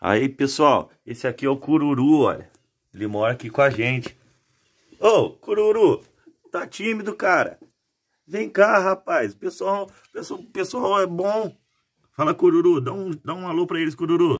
Aí, pessoal, esse aqui é o Cururu, olha. Ele mora aqui com a gente. Ô, Cururu, tá tímido, cara. Vem cá, rapaz. O pessoal, pessoal, pessoal é bom. Fala, Cururu. Dá um, dá um alô pra eles, Cururu.